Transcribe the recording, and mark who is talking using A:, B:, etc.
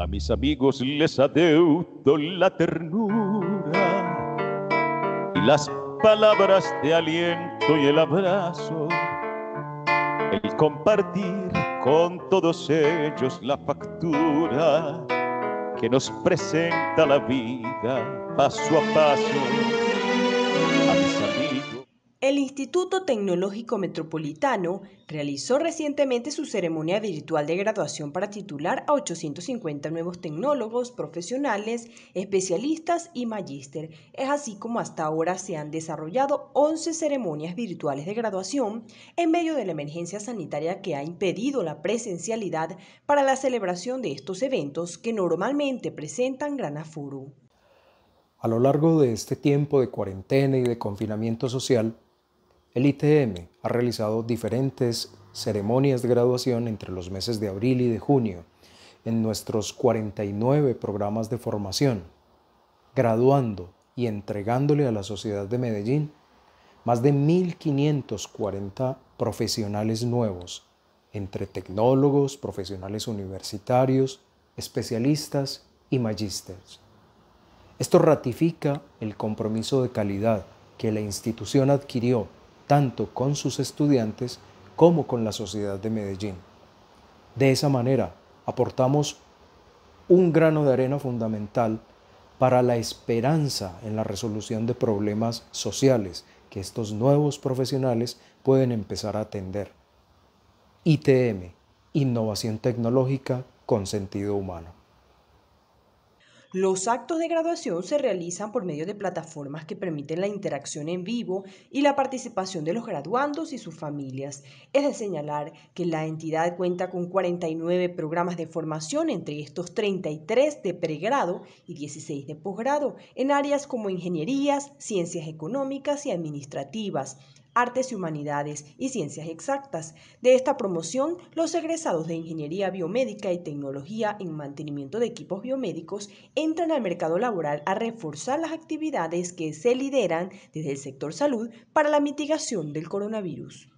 A: A mis amigos les adeudo la ternura y las palabras de aliento y el abrazo, el compartir con todos ellos la factura que nos presenta la vida paso a paso.
B: A mis amigos el Instituto Tecnológico Metropolitano realizó recientemente su ceremonia virtual de graduación para titular a 850 nuevos tecnólogos, profesionales, especialistas y magíster. Es así como hasta ahora se han desarrollado 11 ceremonias virtuales de graduación en medio de la emergencia sanitaria que ha impedido la presencialidad para la celebración de estos eventos que normalmente presentan gran aforo.
C: A lo largo de este tiempo de cuarentena y de confinamiento social, el ITM ha realizado diferentes ceremonias de graduación entre los meses de abril y de junio en nuestros 49 programas de formación, graduando y entregándole a la sociedad de Medellín más de 1.540 profesionales nuevos, entre tecnólogos, profesionales universitarios, especialistas y magísteres. Esto ratifica el compromiso de calidad que la institución adquirió tanto con sus estudiantes como con la sociedad de Medellín. De esa manera, aportamos un grano de arena fundamental para la esperanza en la resolución de problemas sociales que estos nuevos profesionales pueden empezar a atender. ITM, Innovación Tecnológica con Sentido Humano.
B: Los actos de graduación se realizan por medio de plataformas que permiten la interacción en vivo y la participación de los graduandos y sus familias. Es de señalar que la entidad cuenta con 49 programas de formación, entre estos 33 de pregrado y 16 de posgrado, en áreas como ingenierías, ciencias económicas y administrativas Artes y Humanidades y Ciencias Exactas. De esta promoción, los egresados de Ingeniería Biomédica y Tecnología en Mantenimiento de Equipos Biomédicos entran al mercado laboral a reforzar las actividades que se lideran desde el sector salud para la mitigación del coronavirus.